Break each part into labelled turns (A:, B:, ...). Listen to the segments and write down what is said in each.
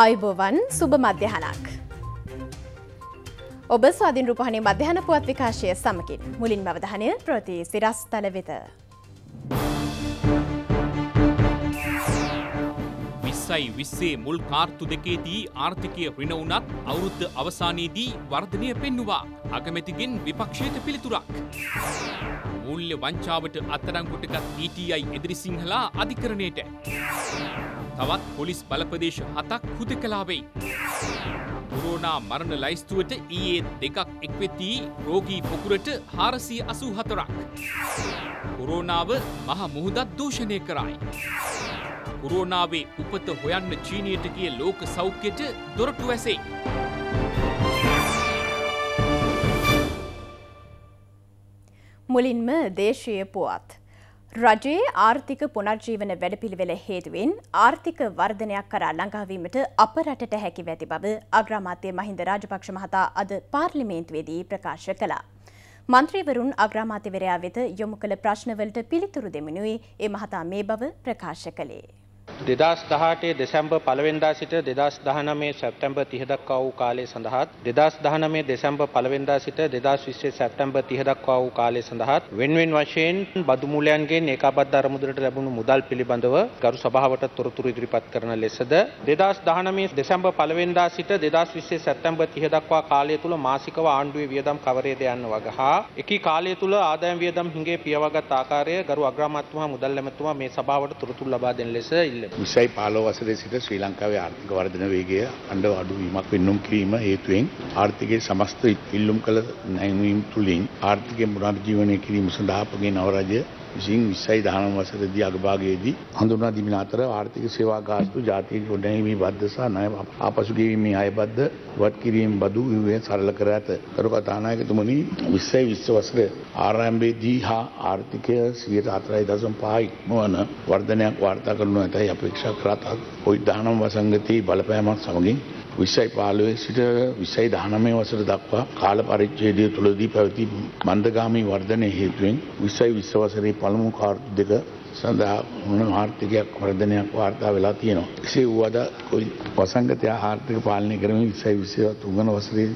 A: ආයිබෝවන් සුබ මධ්‍යහනක්. ඔබ ස්වාධින් රූපහණේ මධ්‍යහන පුවත් විකාශය සමකින් මුලින් බවධානය ප්‍රති සිරස්තල වෙත.
B: විස්සයි විස්සේ මුල් කාර්තු දෙකේදී ආර්ථිකය රිනවුනත් අවුරුද්ධ අවසානයේදී වර්ධනය පෙන්නවා. අගමැතිගෙන් විපක්ෂයට පිළිතුරක්. මුල්්‍ය වංචාවට අත්තරංගුටගත් ETI එදිරි සිංහලා අධිකරණයට. තවත් පොලිස් බලපදේශ හතක් හුද කලාවෙයි. කොරෝනා මරණ ලයිස්තුවට ඊයේ දෙකක් එක්වෙතිී රෝගී පොකුරට හාරසිය අසූ හතරක්. කොරෝනාව මහ මුහදත් දූෂණය කරයි. කොරෝනාවේ උපත හොයන්න චීනයට ගිය ලෝක සෞඛ්‍යයට දොරටු ඇසේ.
A: මුලින්ම දේශීය පුවත්. රජයේ ආර්ථික පුනර්ජීවන වැඩපිළිවෙල හේතුවෙන් ආර්ථික වර්ධනයක් කරා ළඟාවීමට අප රටට හැකිව ඇති බව අග්‍රාමාත්‍ය මහින්ද රාජපක්ෂ මහතා අද පාර්ලිමේන්තුවේදී ප්‍රකාශ කළා. මන්ත්‍රීවරුන් අග්‍රාමාත්‍යවරයා වෙත යොමු කළ ප්‍රශ්නවලට පිළිතුරු දෙමිනුයි ඒ මහතා මේ බව ප්‍රකාශ කළේ.
C: දෙදස් දහටේ දෙසැම්බර් පළවෙනිදා සිට දෙදස් දහනමේ සැප්තැම්බර් 30 දක්වා වූ කාලය සඳහාත් දෙදස් දහනමේ දෙසැම්බර් පළවෙනිදා සිට දෙදස් විස්සේ සැප්තැම්බර් 30 දක්වා වූ කාලය සඳහාත් වෙන්වෙන් වශයෙන් බදු මූලයන්ගෙන් ඒකාබද්ධ අරමුදලට ලැබුණු මුදල් පිළිබඳව ගරු සභාවට තොරතුරු ඉදිරිපත් කරන ලෙසද දෙදස් දහනමේ දෙසැම්බර් පළවෙනිදා සිට දෙදස් විස්සේ සැප්තැම්බර් 30 දක්වා කාලය තුල මාසිකව ආණ්ඩුවේ වියදම් කවරේද යන්න වගහා එකී කාලය තුල ආදායම් වියදම් හිඟේ පියවගත් ආකාරය ගරු අග්‍රාමාත්‍යතුමා මුදල් ඇමතුමා මේ සභාවට තොරතුරු ලබා දෙන ලෙස ඉල්ල
D: විසයි පාලෝ වසරේ සිට ශ්‍රී ලංකාවේ ආර්ථික වර්ධන වේගය අඩව අඩුවීමක් පෙන්නුම් කිරීම හේතුවෙන් ආර්ථිකයේ සමස්ත ඉල්ලුම් කළ නැංවීම් තුළින් ආර්ථිකය මුරාර්ජීවනය කිරීම සඳහාපගේ නවරජය විසින් විස්සයි දහනම් වසරදී අගභාගයේදී හඳුනා දිමින අතර ආර්ථික සේවා ගාස්තු ජාතික ගොඩනැගීමේ බද්දසා ණය ආපසුගැනීමේ අයබද්ද වත් කිරීම බදු ව්‍යුහය සරල කර ඇත. කරු කතානායකතුමනි විස්සයි විස්ස වසර ආරම්භයේදී හා ආර්ථිකය සියයට හතරයි දසම් පහයි මොවන වර්ධනයක් වාර්තා කරනු ඇතයි අපේක්ෂා කරතත් ඔයි දහනම් වසංගතයේ බලපෑමක් සමගින් විසයි පාලුවේ සිට විසයි දහනමය වසර දක්වා කාල පරිච්චේදය තුළදී පැවති මන්දගාමී වර්ධනය හේතුවෙන් විසයි විශ්වසරේ පළමු කාර්තු දෙක සඳහා වන ආර්ථිකයක් වර්ධනයක් වාර්තා වෙලා තියෙනවා. එසේ වූ අද කොයි වසංගතය ආර්ථික පාලනය කරමින් විසයි විසව තුන්ගන වසරේ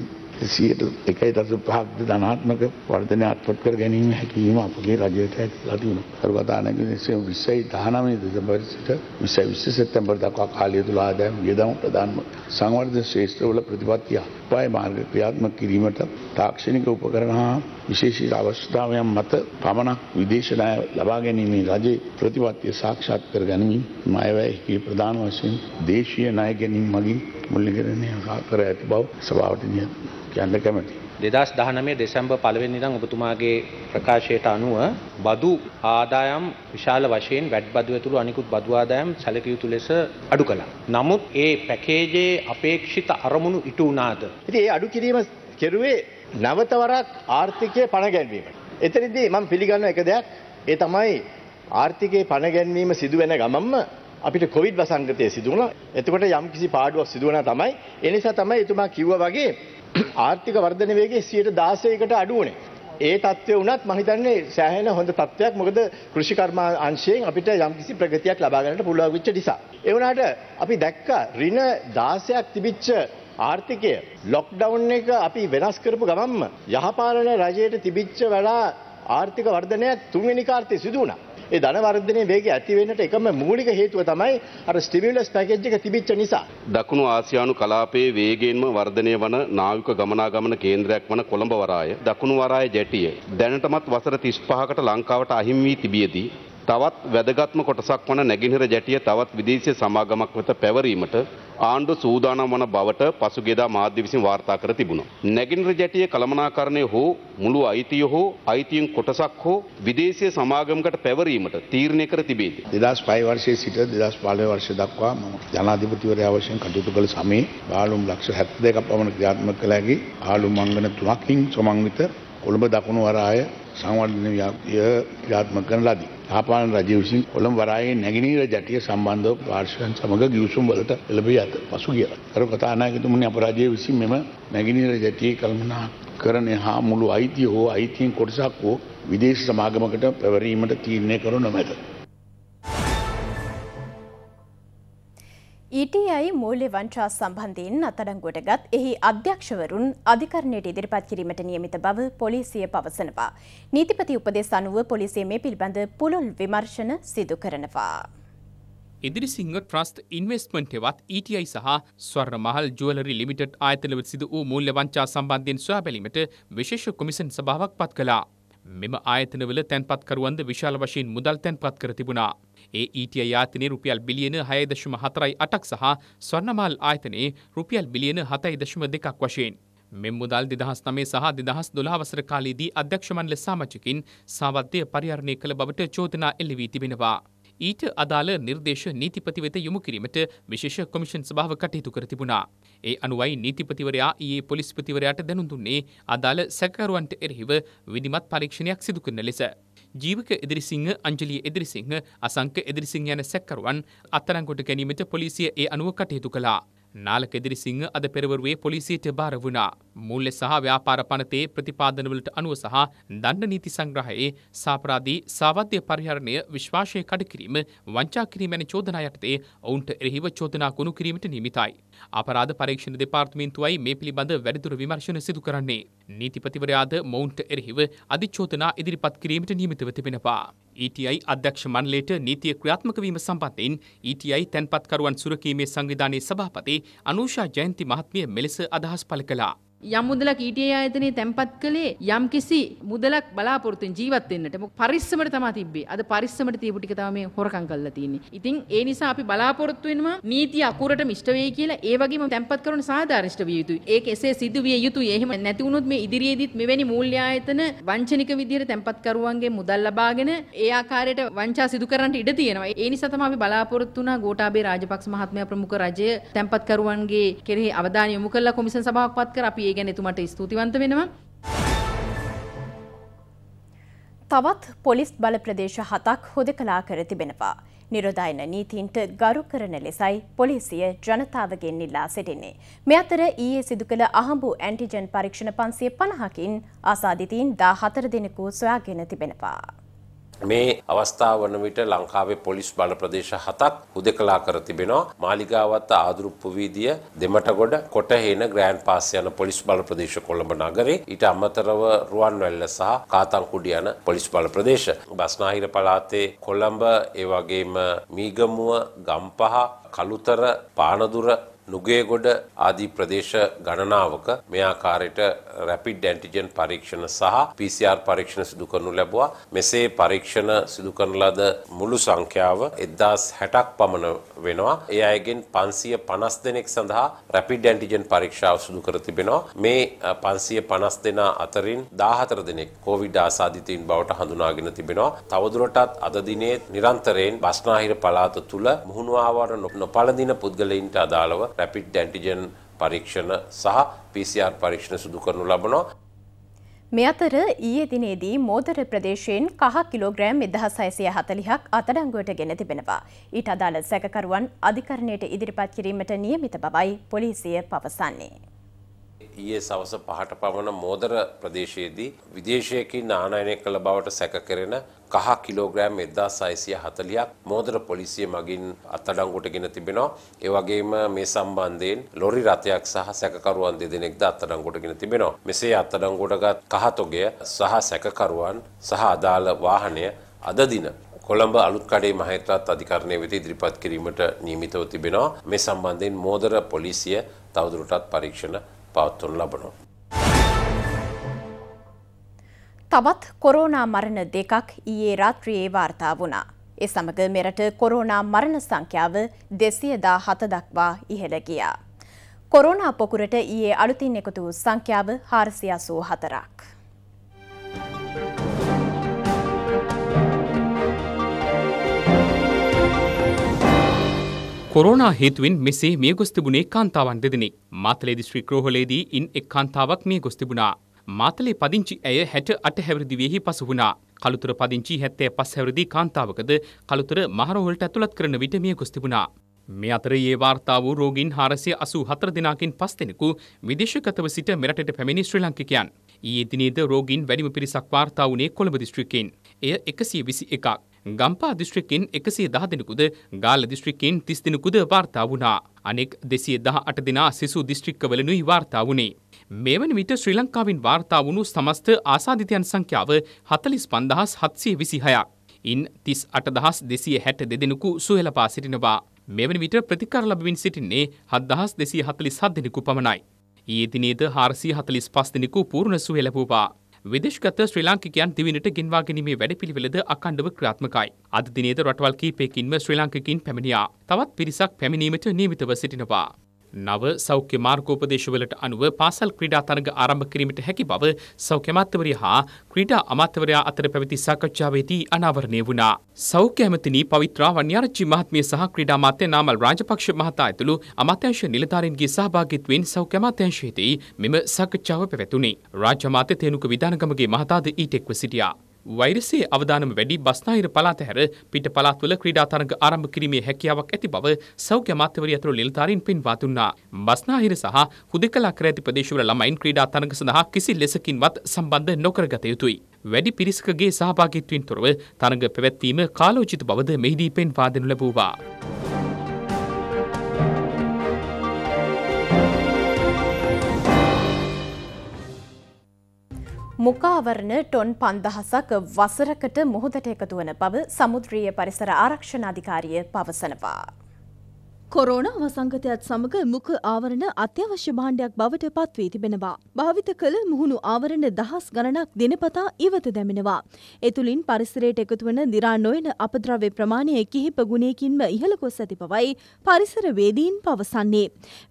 D: සියට එකයි දස පහක්ද ධනාත්මක වර්ධනය අත්පත් කර ගැනීම හැකිීම අපගේ රජයට ලතින සර්වධානක නිසේ විස්සයි දානමය දෙදබර සිට විසයි විස්ස සැත්තැම්බර දක්වා කාලය තුළ ආදයම් ගෙදම ප්‍රධාන්ම සංවර්ධ ශේෂත්‍රවල ප්‍රතිපත්තියක් පාය මාර්ග ක්‍රියාත්ම කිරීමට තාක්ෂණික උපකරණ හා විශේෂී අවස්ථාවයන් මත පමණක් විදේශනය ලබා ගැනීමේ රජයේ ප්‍රතිපත්තිය සාක්ෂාත් කර ගැනීම මයවැයි ප්‍රධාන වශයෙන් දේශීය ණය ගැනීම මගින් මුල්ලිගරණය කර ඇති බව සභාවටනය කියන්න කැමති.
C: දෙදස් දහනමේ දෙසැම්බ පලවෙනි දං ඔබතුමාගේ ප්‍රකාශයට අනුව බදු ආදායම් විශාල වශයෙන් වැඩ් බදු ඇතුළු අනිකුත් බදවාදායම් සැලකයුතු ලෙස අඩු කළා. නමුත් ඒ පැකේජයේ අපේක්ෂිත අරමුණු ඉටු වනාද. ඇති ඒ අඩු කිරීම කෙරුවේ නැවතවරක් ආර්ථිකය පණ ගැන්වීමට. එතනදී මම පිළිගන්න එක දෙයක් ඒ තමයි ආර්ථිකයේ පණ ගැන්වීම සිදුවෙන ගමම්ම අපිට කොවිඩ් වසංගතය සිදු වුණා. එතකොට යම්කිසි පාඩුවක් සිදු වුණා තමයි. ඒ නිසා තමයි එතුමා කිව්වා වගේ ආර්ථික වර්ධන වේගය 16%කට අඩු වුණේ. ඒ තත්ත්වය වුණත් මම හිතන්නේ සෑහෙන හොඳ තත්ත්වයක්. මොකද කෘෂි කර්මාංශයෙන් අපිට යම්කිසි ප්‍රගතියක් ලබා ගන්නට පුළුවන් වෙච්ච නිසා. ඒ වුණාට අපි දැක්කා ඍණ 16ක් තිබිච්ච ආර්ථිකය ලොක්ඩවුන් එක අපි වෙනස් කරපු ගමන්ම යහපාලන රජයට තිබිච්ච වඩා ආර්ථික වර්ධනයක් තුන්වෙනි කාර්තේ සිදු වුණා. ඒ ධනවර්ධනයේ වේගය ඇති වෙන්නට එකම මූලික හේතුව තමයි අර ස්ටිමියුලස් පැකේජ් එක තිබිච්ච නිසා.
D: දකුණු ආසියානු කලාපයේ වේගයෙන්ම වර්ධනය වන නාවික ගමනාගමන කේන්ද්‍රයක් වන කොළඹ වරාය දකුණු වරාය ජැටිය දැනටමත් වසර 35කට ලංකාවට අහිමි වී තිබියදී තවත් වැදගත්ම කොටසක් වන නැගිහිර ජැටිය තවත් විදේශය සමාගමක් වෙත පැවරීමට ආණ්ඩු සූදානම් වන බවට පසුගෙදා මාධ්‍ය විසින් වාර්තා කර තිබුණා. නැගිහිර ජැටිය කළමනාකරණය හෝ මුළු අයිතිය හෝ අයිතියෙන් කොටසක් හෝ විදේශීය සමාගමකට පැවරීමට තීරණය කර තිබේද? 2005 වර්ෂයේ සිට 2015 වර්ෂය දක්වා මම ජනාධිපතිවරයා වශයෙන් කටයුතු කළ සමයේ බාලුම් ලක්ෂ 72ක් පමණ ක්‍රියාත්මක කළ හැකි ආලුම් අංගන තුනකින් සමන්විත කොළඹ දකුණු වරාය සංවර්ධන ව්‍යාප්තිය ක්‍රියාත්මක කරන ලදී. යහපාලන රජය විසින් කොළඹ වරායේ නැගෙනහිර ජටිය සම්බන්ධව පාර්ශ්වයන් සමග ගිවිසුම් වලට එළඹී ඇත. පසුගිය කරු කතානායකතුමනි අප රජය විසින් මෙම නැගෙනහිර ජටියේ කල්පනාකරණය හා මුළු අයිතිය හෝ අයිතියෙන් කොටසක් හෝ විදේශ සමාගමකට පැවරීමට තීරණය කරු නොමැත.
A: ඊටයි මූල්‍ය වංචා සම්බන්ධයෙන් අත්අඩංගුවට ගත් එහි අධ්‍යක්ෂවරුන් අධිකරණයට ඉදිරිපත් කිරීමට නියමිත බව පොලිසිය පවසනවා. නීතිපති උපදෙස් අනුව පොලිසිය මේ පිළිබඳ පුළුල් විමර්ශන සිදු කරනවා.
B: ඉදිරි සිංහ ට්‍රස්ට් ඉන්වස්මන්ට් එවත් ETI සහ ස්වර්ණ මහල් ජුවලරි ලිමිටඩ් ආයතනවල සිදු වූ මූල්‍ය වංචා සම්බන්ධයෙන් සොයා බැලීමට විශේෂ කොමිසන් සභාවක් පත් කළා. මෙම ආයතනවල තැන්පත්කරුවන්ද විශාල වශයෙන් මුදල් තැන්පත් කර තිබුණා. ඒ ඊටිය යාතනය රුපියල් බිලියන හයදශම හතරයි අටක් සහ ස්වර්ණමල් ආයතනයේ රුපියල් බිලියන හතයි දශම දෙකක් වශයෙන්. මෙ මුදල් දෙදහස් නමේ සහ දෙදහස් දොලාවසර කාලීදී අධ්‍යක්ෂමන්ල සාමච්චකින් සාවත්‍යය පරිහරණය කළ බවට චෝතනා එල්ලවී තිබෙනවා. ඊට අදාළ නිර්දේශ නීතිපති වෙත යොමු කිරීමට විශේෂ කොමිෂන් සභාව කටයුතු කර තිබුණා. ඒ අනුවයි නීතිපතිවරයා ඊයේ පොලිස්පතිවරයාට දැනුම් දුන්නේ අදාළ සැකකරුවන්ට එරෙහිව විධිමත් පරීක්ෂණයක් සිදු කරන ලෙස. ජීවක එදිරිසිංහ අංජලිය එදිරිසිංහ අසංක එදිරිසිංහ යන සැකකරුවන් අත්තරංගොඩ ගැනීමට පොලිසිය ඒ අනුව කටයුතු කළා. නාලක එදිරිසිංහ අද පෙරවරුවේ පොලිසියට බාර වුණා. මූල්‍ය සහ ව්‍යාපාර පනතේ ප්‍රතිපාදනවලට අනුව සහ දණ්ඩ නීති සංග්‍රහයේ සාපරාදී සාවද්‍ය පරිහරණය විශ්වාසය කඩකිරීම වංචා කිරීම යන චෝදනා යටතේ ඔවුන්ට එරෙහිව චෝදනා කුණු කිරීමට නියමිතයි. අපරාධ පරීක්ෂණ දෙපාර්තමේන්තුවයි මේ පිළිබඳ වැඩිදුර විමර්ශන සිදු කරන්නේ. නීතිපතිවරයාද මොවුන්ට එරෙහිව අධිචෝදනා ඉදිරිපත් කිරීමට නියමිතව තිබෙනවා. ETI අධ්‍යක්ෂ මණ්ඩලයට නීතිය ක්‍රියාත්මක වීම සම්බන්ධයෙන් ETI තැන්පත්කරුවන් සුරකීමේ සංවිධානයේ සභාපති අනුෂා ජයන්ති මහත්මිය මෙලෙස අදහස් පළ කළා.
E: යම් මුදලක් ඊටේ ආයතනයේ තැන්පත් කළේ යම් කිසි මුදලක් බලාපොරොත්තුෙන් ජීවත් වෙන්නට මොක පරිස්සමට තමයි තිබ්බේ. අද පරිස්සමට තියපු ටික තමයි මේ හොරකම් කරලා තියෙන්නේ. ඉතින් ඒ නිසා අපි බලාපොරොත්තු වෙනවා නීති අකුරට මිෂ්ට වෙයි කියලා ඒ වගේම තැන්පත් කරන සාධාරණිෂ්ට විය යුතුයි. ඒක එසේ සිදු විය යුතුයි. එහෙම නැති වුණොත් මේ ඉදිරියේදීත් මෙවැනි මූල්‍ය ආයතන වංචනික විදිහට තැන්පත්කරුවන්ගේ මුදල් ලබාගෙන ඒ ආකාරයට වංචා සිදු කරන්නට ඉඩ තියෙනවා. ඒ නිසා තමයි අපි බලාපොරොත්තු වුණා ගෝඨාභය රාජපක්ෂ මහත්මයා ප්‍රමුඛ රජය තැන්පත්කරුවන්ගේ කෙරෙහි අවධානය යොමු කරලා කොමිෂන් සභාවක් පත් කර අපි ඒ ගැන එතුමට ස්තුතිවන්ත වෙනවා.
A: තවත් පොලිස් බල ප්‍රදේශ හතක් හොද කලා කර තිබෙනවා. නිරෝධයන නීතින්ට ගරු කරන ලෙසයි පොලිසිය ජනතාවගෙන් ඉල්ලා සිටින්නේ. මෙ අතර ඊයේ සිදු කළ අහඹු ඇන්ටිජන් පරීක්ෂණ පන්සිය පණහකින් ආසාධිතීන් දා හතර දෙනෙකු සොයාගෙන තිබෙනවා.
F: මේ අවස්ථාව වන විට ලංකාවේ පොලිස් බල ප්‍රදේශ හතක් හුදකලා කර තිබෙනවා. මාලිගාවත් ආදුරුප්පු වීදිය, දෙමටගොඩ, කොටහේන, ග්‍රෑන්ඩ් පාස් යන පොලිස් බල ප්‍රදේශ කොළඹ නගරේ. ඊට අමතරව රුවන්වැල්ල සහ කාතන්කුඩි යන පොලිස් බල ප්‍රදේශ. බස්නාහිර පළාතේ කොළඹ, ඒ වගේම මීගමුව, ගම්පහ, කළුතර, පානදුර නුගේගොඩ ආදී ප්‍රදේශ ගණනාවක මේ ආකාරයට රැපිඩ් ඇන්ටිජන් පරීක්ෂණ සහ PCR පරීක්ෂණ සිදු කරනු ලැබුවා. මෙසේ පරීක්ෂණ සිදු කරන ලද මුළු සංඛ්‍යාව 1060ක් පමණ වෙනවා. ඒ අයගෙන් 550 දෙනෙක් සඳහා රැපිඩ් ඇන්ටිජන් පරීක්ෂාව සිදු කර තිබෙනවා. මේ 550 දෙනා අතරින් 14 දෙනෙක් කොවිඩ් ආසාදිතයින් බවට හඳුනාගෙන තිබෙනවා. තවදුරටත් අද දිනේ නිරන්තරයෙන් බස්නාහිර පළාත තුල මුහුණුවාවට නොපළඳින පුද්ගලයින්ට අදාළව රැපිඩ් ඇන්ටිජන් පරීක්ෂණ සහ PCR පරීක්ෂණ සිදු කරනු ලබනවා.
A: මේ අතර ඊයේ දිනේදී මෝදර ප්‍රදේශයෙන් කහ කිලෝග්‍රෑම් 1640ක් අතඩංගුවට ගෙන තිබෙනවා. ඊට අදාළ සැකකරුවන් අධිකරණයට ඉදිරිපත් කිරීමට නියමිත බවයි පොලිසිය පවසන්නේ.
F: ඊයේ සවස පහට පවන මෝදර ප්‍රදේශයේදී විදේශයකින් නානයනය කළ බවට සැක කරෙන කහ කිලෝග්‍රෑම් එදදා සයිසිය හතලියක් මෝදර පොලිසිය මගින් අත්තඩංගුට ගෙන තිබෙනවා. ඒවගේම මේ සම්බන්ධයෙන් ලොරි රථයක් සහ සැකරුවන් දෙදෙනෙක් ද අත්තඩංගුට ගෙන තිබෙනවා. මෙසේ අත්තඩංගුටගත් කහතොගය සහ සැකකරුවන් සහ අදාළ වාහනය අදදින කොළඹ අලුත්කඩේ මහේත්‍රාත් අධිකරණය වෙත ඉදිරිපත් කිරීමට නියමිතව තිබෙනවා. මේ සම්බන්ධයෙන් මෝදර පොලිසිය තවදුරටත් පරීක්ෂණ පවත්වනු ලබනවා.
A: තවත් කොරෝනා මරණ දෙකක් ඊයේ රාත්‍රියේ වාර්තා වුණා. ඒ සමග මෙරට කොරෝනා මරණ සංඛ්‍යාව දෙසියදා හත දක්වා ඉහළ ගියා. කොරෝනා පොකුරට ඊයේ අලුතින් එකතු සංඛ්‍යාව හාරසියසූ හතරක්.
B: කොරෝනා හේතුවෙන් මෙසේ මිය ගොස් තිබුණේ කාන්තාවන් දෙදෙනෙක්. මාතලේ දිස්ත්‍රික් රෝහලේදී ඉන් එක් කාන්තාවක් මිය ගොස් තිබුණා. මාතලේ පදිංචි ඇය 68 හැවිරිදි පසු වුණා. කලුතර පදිංචි 75 හැවිරිදි කාන්තාවකද කලුතර මහරෝහලට ඇතුළත් කරන විට මිය ගොස් තිබුණා. මේ අතර ඒ වාර්තා වූ රෝගීන් 484 දෙනාකින් පස් දෙනෙකු විදේශගතව සිට මෙරටට පැමිණි ශ්‍රී ලංකිකයන්. ඊයේ දිනේද රෝගීන් වැඩිම පිරිසක් වාර්තා වුණේ කොළඹ දිස්ත්‍රික්කයෙන්. එය 121ක්. ගම්පා දිස්ත්‍රික්කෙන් එකසිය දහ දෙනෙකුද ගාල දිස්ත්‍රික්කෙන් තිස් දෙනෙකුද වාර්තා වුණා. අනෙක් දෙසිය දහ අට දෙනා සිසු දිස්ත්‍රික්කවලනුයි වාර්තා වුණේ. මේවන විට ශ්‍රී ලංකාවෙන් වාර්තා වුණු සමස්ත ආසාධිතයන් සංඛ්‍යාව හතලිස් පන්දහස් හත්සිය විසිහයක්. ඉන් තිස් අටදහස් දෙසිය හැට දෙදෙනෙකු සුහලපා සිටිනවා. මෙවැනි විට ප්‍රතිකාර ලැබමින් සිටින්නේ හත්දහස් දෙසිය හතලිස් හත් දෙනෙකු පමණයි. ඊයේ දිනේද හාරසිය හතලිස් පස් දෙනෙකු පූර්ණ සුහලපුවා. විදේශගත ශ්‍රී ලාංකිකයන් දිවිනට ගෙන්වා ගැනීමේ වැඩපිළිවෙලද අඛණ්ඩව ක්‍රියාත්මකයි. අද දිනේද රටවල් කීපයකින්ම ශ්‍රී ලාංකිකයින් පැමිණියා. තවත් පිරිසක් පැමිණීමට නියමිතව සිටිනවා. නව සෞඛ්‍ය මාර්ගෝපදේශවලට අනුව පාසල් ක්‍රීඩා තරඟ ආරම්භ කිරීමට හැකි බව සෞඛ්‍ය අමාත්‍යවරිය හා ක්‍රීඩා අමාත්‍යවරයා අතර පැවති සාකච්ඡාවේදී අනාවරණය වුණා. සෞඛ්‍ය ඇමතිනි පවිත්‍රා වන්‍යාරච්චි මහත්මිය සහ ක්‍රීඩා අමාත්‍ය නාමල් රාජපක්ෂ මහතා ඇතුළු අමාත්‍යංශ නිලධාරීන්ගේ සහභාගීත්වයෙන් සෞඛ්‍ය අමාත්‍යංශයේදී මෙම සාකච්ඡාව පැවැතුණි. රාජ්‍ය අමාත්‍ය තේනුක විධානගමගේ මහතාද ඊටෙක්ව සිටියා. වෛරසේ අවධානම වැඩි බස්නාහිර පළාත හැර පිට පළාත්වල ක්‍රීඩා තරඟ ආරම්භ කිරීමේ හැකියාවක් ඇති බව සෞඛ්‍ය අමාත්‍යවරිය ඇතුළු නිලධාරීන් පෙන්වා දුන්නා. බස්නාහිර සහ හුදෙකලා කර ඇති ප්‍රදේශවල ළමයින් ක්‍රීඩා තරඟ සඳහා කිසි ලෙසකින්වත් සම්බන්ධ නොකරගත යුතුයි. වැඩි පිරිසකගේ සහභාගීත්වයෙන් තොරව තරඟ පැවැත්වීම කාලෝචිත බවද මෙහිදී පෙන්වා දෙනු ලැබුවා.
A: මුකාවරණ ටොන් පන්දහසක් වසරකට මුහොදට එකතුවන බව සමුද්‍රීය පරිසර ආරක්ෂණ අධිකාරිය පවසනවා. කොරෝනා වසංගතයත්
E: සමඟ මුඛ ආවරණ අත්‍යවශ්‍ය භාණ්ඩයක් බවට පත්වී තිබෙනවා. භාවිත කළ මුහුණු ආවරණ දහස් ගණනක් දිනපතා ඉවත දැමෙනවා. එතුළින් පරිසරයට එකතුවන දිරා නොයන අපද්‍රව්‍ය ප්‍රමාණය කිහිප ගුණයකින්ම ඉහළ ගොස් ඇති බවයි පරිසරවේදීන් පවසන්නේ.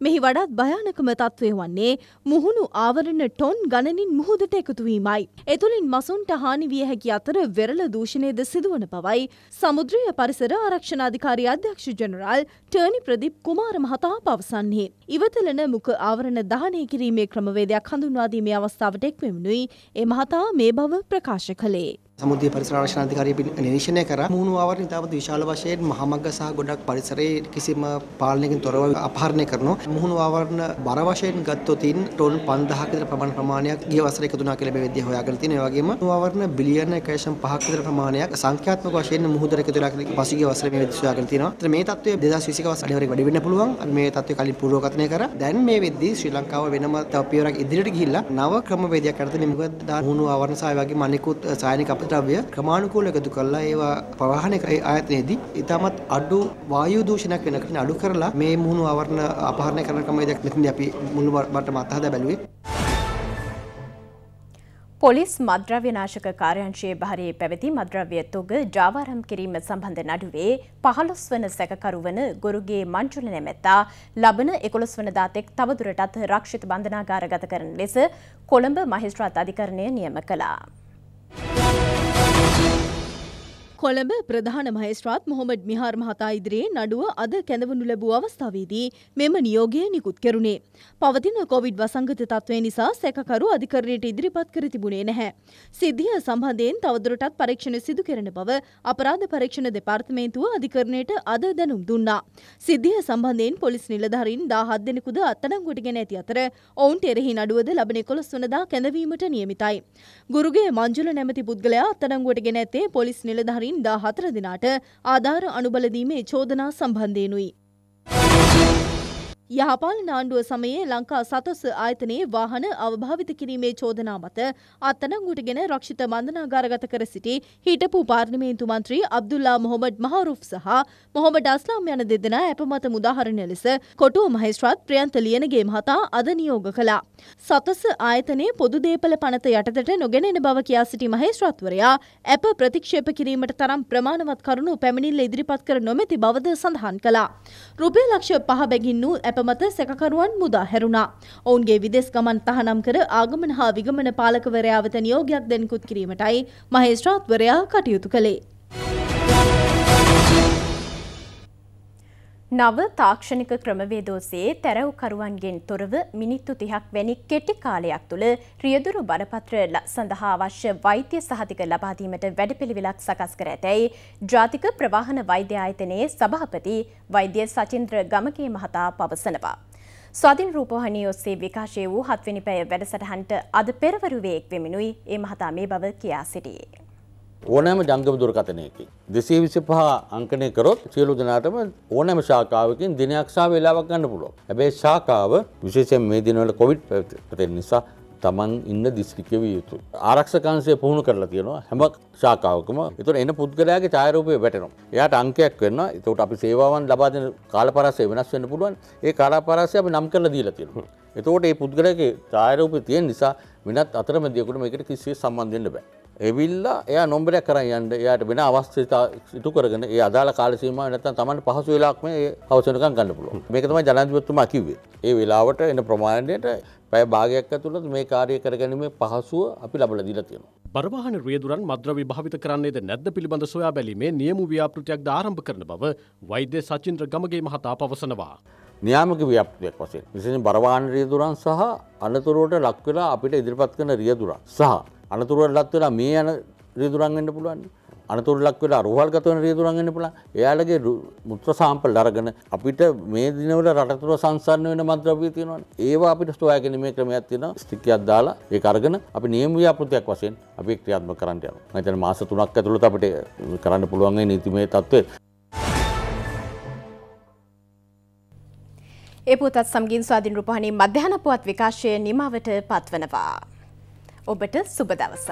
E: මෙහි වඩාත් භයානකම තත්ත්වය වන්නේ මුහුණු ආවරණ ටොන් ගණනින් මුහුදට එකතුවීමයි. එතුළින් මසුන්ට හානි විය හැකි අතර වෙරළ දූෂණයද සිදුවන බවයි සමුද්‍රීය පරිසර ආරක්ෂණ අධිකාරී අධ්‍යක්ෂ ජනරාල් ටර්නි ප්‍රදිප් කුමාර මහතා පවසන්නේ. ඉවතලන මුඛ ආවරණ දහනය කිරීමේ ක්‍රමවේදයක් හඳුන්වා දීමේ අවස්ථාවට එක්වෙමුණුයි ඒ මහතා මේ බව ප්‍රකාශ කළේ.
C: සමුදය පරිසරාශනාධිකාරය නිරීක්ෂණය කර මුහුණු ආවරණ ඉතාමත් විශාල වශයෙන් මහමග්ග සහ ගොඩක් පරිසරයේ කිසිම පාලනයකින් තොරව අපහරණය කරනවා මුහුණු ආවරණ බර වශයෙන් ගත්තොතින් ටොන් 5000ක විතර ප්‍රමාණ ප්‍රමාණයක් ගිය වසරේ එකතුනා කියලා මේ විද්‍යාව හොයාගෙන තියෙනවා ඒ වගේම ආවරණ බිලියන 1.5ක් විතර ප්‍රමාණයක් සංඛ්‍යාත්මක වශයෙන් මුහුදර එකතුලා කියලා පසුගිය වසරේ මේ විද්‍යාව හොයාගෙන තියෙනවා. ඒත් මේ තත්ත්වය 2021 වසරේ වැඩි වැඩි වෙන්න පුළුවන්. අපි මේ තත්ත්වය කලින් පූර්වකථනය කරා. දැන් මේ වෙද්දී ශ්‍රී ලංකාව වෙනම තව පියවරක් ඉදිරියට ගිහිල්ලා නව ක්‍රමවේදයක් අරගෙන මොකද මුහුණු ආවරණ සහ ඒ වගේම අනිකුත් සායනික අප ද්‍රව්‍ය ක්‍රමානුකූලව එකතු කරලා ඒවා ප්‍රවාහනය ආයතනයේදී ඊටමත් අඩු වායු දූෂණයක් වෙනකන් අඩු කරලා මේ මුහුණු ආවරණ අපහරණය කරන ක්‍රමයක් මෙතනදී අපි මුළු මට්ටම අත්හදා බැලුවේ
A: පොලිස් මද්‍රව්‍ය නාශක කාර්යංශයේ බහරේ පැවති මද්‍රව්‍ය තුග ජාවාරම් කිරීම සම්බන්ධ නඩුවේ 15 වන සැකකරුවන ගොරුගේ මංජුල නැමැත්තා ලබන 11 වනදා තෙක් තවදුරටත් රක්ෂිත බන්ධනාගාරගත කරන ලෙස කොළඹ මහේස්ත්‍රාත් අධිකරණය නියම කළා.
E: කොළඹ ප්‍රධාන මහේස්ත්‍රාත් මොහොමඩ් මිහාර් මහතා ඉදිරියේ නඩුව අද කැඳවනු ලැබූ අවස්ථාවේදී මෙම නියෝගය නිකුත් කෙරුණේ. පවතින කොවිඩ් වසංගත තත්ත්වය නිසා සැකකරු අධිකරණයට ඉදිරිපත් කර තිබුණේ නැහැ. සිද්ධිය සම්බන්ධයෙන් තවදුරටත් පරීක්ෂණ සිදු කරන බව අපරාධ පරීක්ෂණ දෙපාර්තමේන්තුව අධිකරණයට අද දැනුම් දුන්නා. සිද්ධිය සම්බන්ධයෙන් පොලිස් නිලධාරීන් 17 දෙනෙකුද අත්අඩංගුවට ගෙන ඇති අතර ඔවුන්ට එරෙහි නඩුවද ලබන 11 වනදා කැඳවීමට නියමිතයි. ගුරුගේ මංජුල නැමැති පුද්ගලයා අත්අඩංගුවට ගෙන ඇත්තේ පොලිස් නිලධාරීන් මන්ත්‍රීන් දා හතර දෙනාට ආධාර අනුබලදීමේ චෝදනා සම්බන්ධයෙනුයි. යහපාලන ආණ්ඩුව සමයේ ලංකා සතොස් ආයතනයේ වාහන අවභාවිත කිරීමේ චෝදනා මත අත්අඩංගුවටගෙන රක්ෂිත බන්ධනාගාරගත කර සිටි හිටපු පාර්ලිමේන්තු මන්ත්‍රී අබ්දුල්ලා මොහොමඩ් මහරුෆ් සහ මොහොමඩ් අස්ලාම් යන දෙදෙනා ඇප මත උදාහරණය ලෙස කොටුව මහේස්ත්‍රාත් ප්‍රියන්ත ලියනගේ මහතා අද නියෝග කළා. සතස් ආයතනයේ පොදු දේපල පනත යටතට නොගෙනෙන බව කියා සිටි මහේස්ත්‍රාත්වරයා ඇප ප්‍රතික්ෂේප කිරීමට තරම් ප්‍රමාණවත් කරුණු පැමිණිල්ල ඉදිරිපත් කර නොමැති බවද සඳහන් කළා. රුපියල් ලක්ෂ පහ බැගින් වූ ඇප අපමත සැකකරුවන් මුදා හැරුණා. ඔවුන්ගේ විදෙස් ගමන් තහනම් කර ආගමන හා විගමන පාලකවරයා වෙත නියෝගයක් දෙන්කුත් කිරීමටයි මහේස්ත්‍රාත්වරයා කටයුතු කළේ.
A: නව තාක්ෂණික ක්‍රමවේද ඔස්සේ තැරව්කරුවන්ගෙන් තොරව මිනිත්තු 30ක් වැනි කෙටි කාලයක් තුළ රියදුරු බරපත්‍ර සඳහා අවශ්‍ය වෛද්‍ය සහතික ලබා දීමට වැඩපිළිවෙලක් සකස් කර ඇතැයි ජාතික ප්‍රවාහන වෛද්‍ය ආයතනයේ සභාපති වෛද්‍ය සචින්ද්‍ර ගමකේ මහතා පවසනවා. ස්වාධීන රූපවාහිනිය ඔස්සේ විකාශය වූ හත්වෙනි පැය වැඩසටහනට අද පෙරවරුවේ එක් වෙමිනුයි ඒ මහතා මේ බව කියා සිටියේ.
C: ඕනෑම ජංගම දුරකථනයකින්. දෙසේ විසි පහ අංකනය කරොත් සියලු දෙනාටම ඕනෑම ශාකාවකින් දිනයක් සා වෙලාවක් ගන්න පුළුවන්. හැබැයි ශාකාව විශේෂයෙන් මේ දිනවල කොවිඩ් පැතිරෙන නිසා තමන් ඉන්න දිස්ත්‍රික්කය විය යුතු. ආරක්ෂකංශය පුහුණු කරලා තියෙනවා හැම ශාකාවකම. ඒතර එන පුද්ගලයාගේ ඡායාරූපය වැටෙනවා. එයාට අංකයක් වෙනවා. ඒතකොට අපි සේවාවන් ලබා දෙන කාලපරාසය වෙනස් වෙන්න පුළුවන්. ඒ කාලපරාසය අපි නම් කරලා දීලා තියෙනවා. ඒතකොට මේ පුද්ගලයාගේ ඡායාරූපය තියෙන නිසා වෙනත් අතරමැදියෙකුට මේකට කිසිසේ සම්බන්ධ වෙන්න බෑ. එවිල්ලා එය නොම්බරයක් කර යන්න එයට වෙන අවස්ථතා සිතු කරගෙන ඒ අදාළ කාලසීම නැතන් තමන්ට පහසු වෙලාක්ම අවසනකන් ගන්න පුළුව මේකතම ජනතිපත්තුමා කිවේ ඒ වෙලාවට එන ප්‍රමාණයට පැය භාගයක් ඇතුළත් මේ කාරය කරගැනීම පහසුව අපි ලබල දිල තියෙන. බරවාහන රියදුරන් මද්‍ර විභාවිත කරන්නේද නැද්ද පිළිබඳ සොයා බැලීමේ නියමු ව්‍යාපෘතියක් ආරම්භ කරන බව වෛද්‍ය සචින්ද්‍ර ගමගේ මහතා පවසනවා. නියාමක ව්‍යාපතියක් වසේ විසින් බරවාන රියදුරන් සහ අනතුරුවට ලක්වෙලා අපිට ඉදිරිපත් කන රියදුරන් සහ අනතුරුවට ලක් වෙලා මේ යන රිදුරන් වෙන්න පුළුවන්. අනතුරු ලක් වෙලා රෝහල් ගත වෙන රිදුරන් වෙන්න පුළුවන්. එයාලගේ මුත්‍ර සාම්පල් අරගෙන අපිට මේ දිනවල රටතුර සංසන්න වෙන මද්‍රව්‍ය තියෙනවනේ. ඒවා අපිට සොයා ගැනීමේ ක්‍රමයක් තියෙනවා. ස්ටිකියක් දාලා ඒක අරගෙන අපි නියම ව්‍යාපෘතියක් වශයෙන් අපි ක්‍රියාත්මක කරන්න යනවා. මම හිතන්නේ මාස 3ක් ඇතුළත අපිට කරන්න පුළුවන් මේ නීතිමය තත්ත්වය.
A: ඒ පුතත් සමගින් ස්වාධීන රූපවාහිනී මධ්‍යහන පුවත් විකාශය නිමවට පත්වනවා. ඔබට සුබ දවසක්.